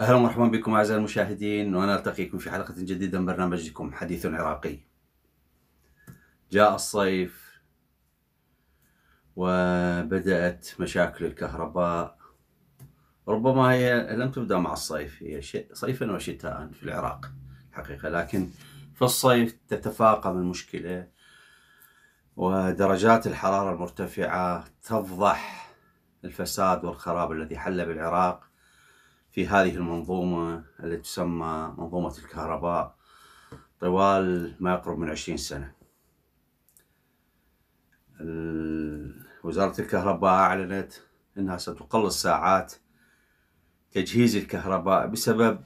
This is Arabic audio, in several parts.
اهلا ومرحبا بكم اعزائي المشاهدين ونلتقيكم في حلقه جديده من برنامجكم حديث عراقي. جاء الصيف وبدات مشاكل الكهرباء ربما هي لم تبدا مع الصيف هي صيفا وشتاء في العراق الحقيقه لكن في الصيف تتفاقم المشكله ودرجات الحراره المرتفعه تفضح الفساد والخراب الذي حل بالعراق في هذه المنظومه التي تسمى منظومه الكهرباء طوال ما يقرب من 20 سنه وزاره الكهرباء اعلنت انها ستقلص ساعات تجهيز الكهرباء بسبب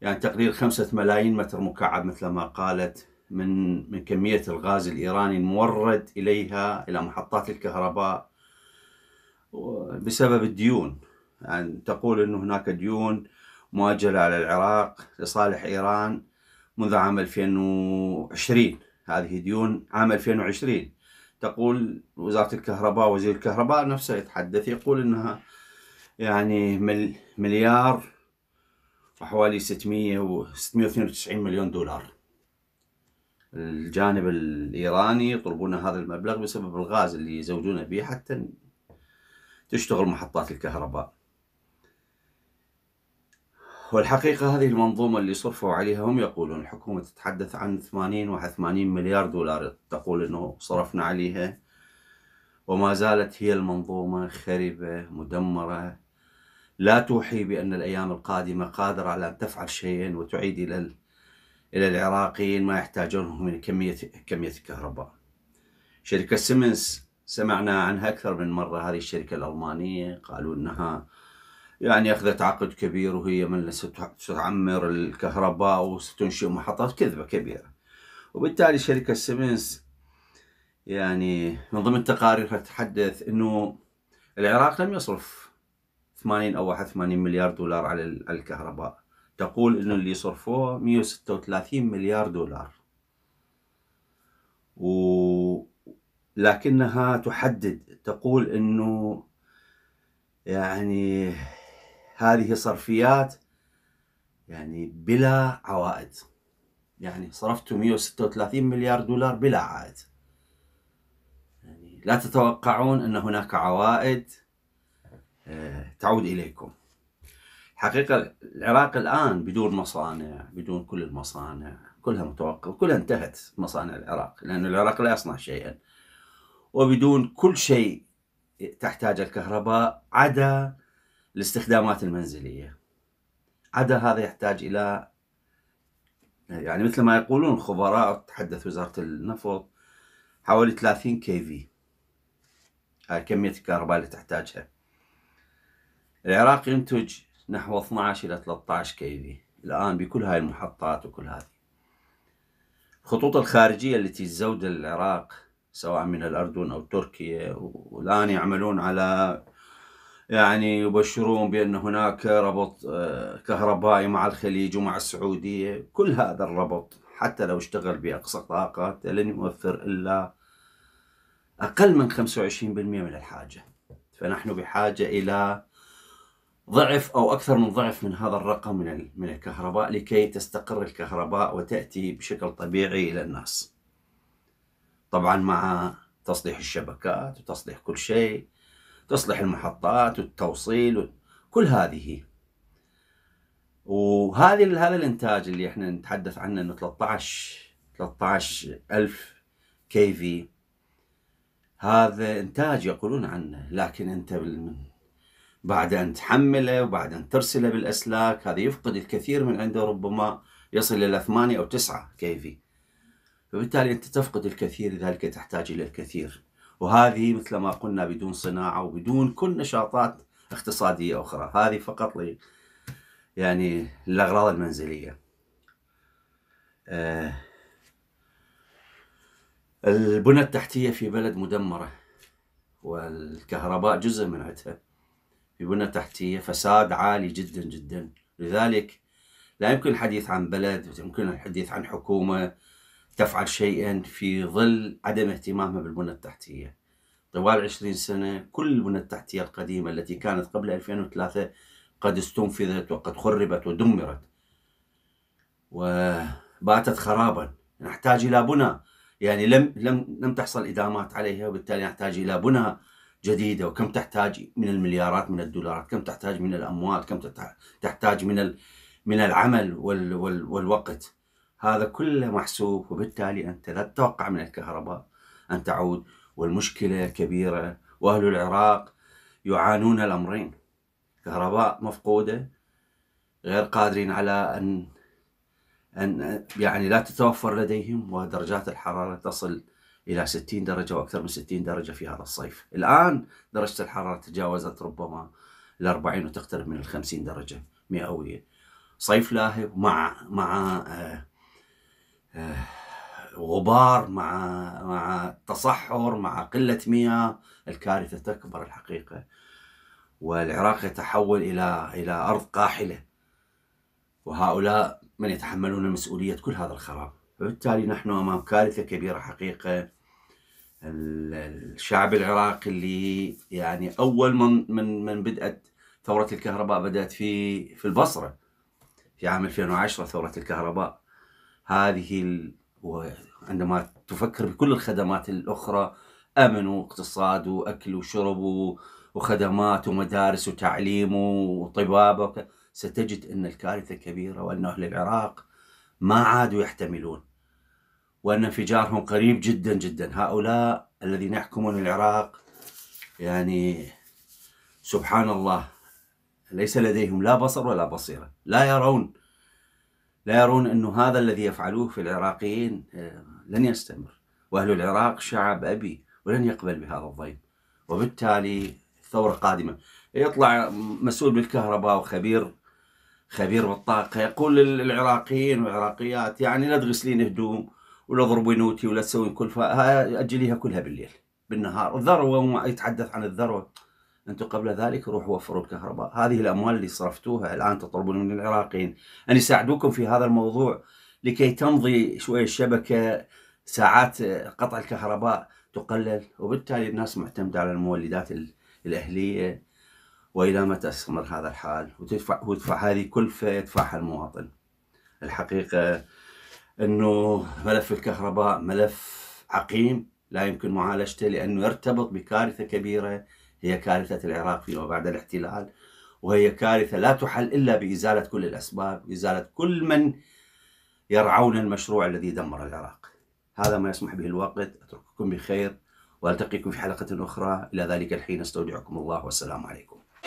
يعني تقرير خمسة ملايين متر مكعب مثل ما قالت من من كمية الغاز الإيراني المورد إليها إلى محطات الكهرباء بسبب الديون يعني تقول أن هناك ديون مؤجلة على العراق لصالح إيران منذ عام 2020 هذه ديون عام 2020 تقول وزارة الكهرباء وزير الكهرباء نفسه يتحدث يقول أنها يعني مليار وحوالي 600 و 692 مليون دولار الجانب الإيراني يطلبون هذا المبلغ بسبب الغاز اللي يزودونه به حتى تشتغل محطات الكهرباء والحقيقة هذه المنظومة اللي صرفوا عليها هم يقولون الحكومة تتحدث عن 80 و مليار دولار تقول أنه صرفنا عليها وما زالت هي المنظومة خربة مدمرة لا توحي بأن الأيام القادمة قادرة على أن تفعل شيئا وتعيد إلى إلى العراقيين ما يحتاجونه من كمية كمية الكهرباء. شركة سيمنز سمعنا عنها أكثر من مرة هذه الشركة الألمانية قالوا أنها يعني أخذت عقد كبير وهي من ستعمر الكهرباء وستنشئ محطات كذبة كبيرة وبالتالي شركة سيمنز يعني من ضمن تقاريرها تتحدث أنه العراق لم يصرف 80 او 81 مليار دولار على الكهرباء تقول انه اللي صرفوه 136 مليار دولار و لكنها تحدد تقول انه يعني هذه صرفيات يعني بلا عوائد يعني صرفتوا 136 مليار دولار بلا عائد يعني لا تتوقعون ان هناك عوائد تعود إليكم حقيقة العراق الآن بدون مصانع بدون كل المصانع كلها متوقفة كلها انتهت مصانع العراق لأن العراق لا يصنع شيئا وبدون كل شيء تحتاج الكهرباء عدا الاستخدامات المنزلية عدا هذا يحتاج إلى يعني مثل ما يقولون خبراء تحدث وزارة النفط حوالي 30 كي في هاي آه، كمية الكهرباء اللي تحتاجها العراق ينتج نحو 12 إلى 13 كيفي الآن بكل هاي المحطات وكل هذه الخطوط الخارجية التي تزود العراق سواء من الأردن أو تركيا والآن يعملون على يعني يبشرون بأن هناك ربط آه، كهربائي مع الخليج ومع السعودية كل هذا الربط حتى لو اشتغل بأقصى طاقة لن يوفر إلا أقل من 25% من الحاجة فنحن بحاجة إلى ضعف او اكثر من ضعف من هذا الرقم من من الكهرباء لكي تستقر الكهرباء وتاتي بشكل طبيعي الى الناس. طبعا مع تصليح الشبكات وتصليح كل شيء تصليح المحطات والتوصيل كل هذه وهذه هذا الانتاج اللي احنا نتحدث عنه انه 13 13000 كي في هذا انتاج يقولون عنه لكن انت بعد أن تحمله وبعد أن ترسله بالأسلاك هذا يفقد الكثير من عنده ربما يصل إلى ثمانية أو تسعة كيفي فبالتالي أنت تفقد الكثير لذلك تحتاج إلى الكثير وهذه مثل ما قلنا بدون صناعة وبدون كل نشاطات اقتصادية أخرى هذه فقط ل يعني الأغراض المنزلية آه البنى التحتية في بلد مدمرة والكهرباء جزء من عتها في بنى تحتية فساد عالي جدا جدا لذلك لا يمكن الحديث عن بلد يمكن الحديث عن حكومة تفعل شيئا في ظل عدم اهتمامها بالبنى التحتية طوال 20 سنة كل البنى التحتية القديمة التي كانت قبل 2003 قد استنفذت وقد خربت ودمرت وباتت خرابا نحتاج إلى بنى يعني لم لم لم تحصل إدامات عليها وبالتالي نحتاج إلى بنى جديدة وكم تحتاج من المليارات من الدولارات كم تحتاج من الأموال كم تحتاج من من العمل وال وال والوقت هذا كله محسوب وبالتالي أنت لا تتوقع من الكهرباء أن تعود والمشكلة كبيرة وأهل العراق يعانون الأمرين كهرباء مفقودة غير قادرين على أن أن يعني لا تتوفر لديهم ودرجات الحرارة تصل الى 60 درجه واكثر من 60 درجه في هذا الصيف. الان درجه الحراره تجاوزت ربما ال 40 وتقترب من ال 50 درجه مئويه. صيف لاهب مع مع آه آه غبار مع مع تصحر مع قله مياه، الكارثه تكبر الحقيقه. والعراق يتحول الى الى ارض قاحله. وهؤلاء من يتحملون مسؤوليه كل هذا الخراب. وبالتالي نحن امام كارثه كبيره حقيقه الشعب العراقي اللي يعني اول من من من بدات ثوره الكهرباء بدات في في البصره في عام 2010 ثوره الكهرباء هذه ال... عندما تفكر بكل الخدمات الاخرى امن واقتصاد واكل وشرب وخدمات ومدارس وتعليم وطبابه ستجد ان الكارثه كبيره وان اهل العراق ما عادوا يحتملون وأن انفجارهم قريب جدا جدا هؤلاء الذين يحكمون العراق يعني سبحان الله ليس لديهم لا بصر ولا بصيرة لا يرون لا يرون أن هذا الذي يفعلوه في العراقيين آه، لن يستمر وأهل العراق شعب أبي ولن يقبل بهذا الضيم وبالتالي الثورة قادمة يطلع مسؤول بالكهرباء وخبير خبير بالطاقة يقول للعراقيين والعراقيات يعني لا تغسلين هدوم ولا ضربوا نوتي ولا تسوي كل اجليها كلها بالليل بالنهار الذروه وما يتحدث عن الذروه انتم قبل ذلك روحوا وفروا الكهرباء هذه الاموال اللي صرفتوها الان تطلبون من العراقيين ان يساعدوكم في هذا الموضوع لكي تمضي شويه الشبكه ساعات قطع الكهرباء تقلل وبالتالي الناس معتمده على المولدات الاهليه والى متى استمر هذا الحال وتدفع وتدفع هذه كلفه يدفعها المواطن الحقيقه انه ملف الكهرباء ملف عقيم لا يمكن معالجته لانه يرتبط بكارثه كبيره هي كارثه العراق فيما بعد الاحتلال وهي كارثه لا تحل الا بازاله كل الاسباب، ازاله كل من يرعون المشروع الذي دمر العراق. هذا ما يسمح به الوقت، اترككم بخير والتقيكم في حلقه اخرى، الى ذلك الحين استودعكم الله والسلام عليكم.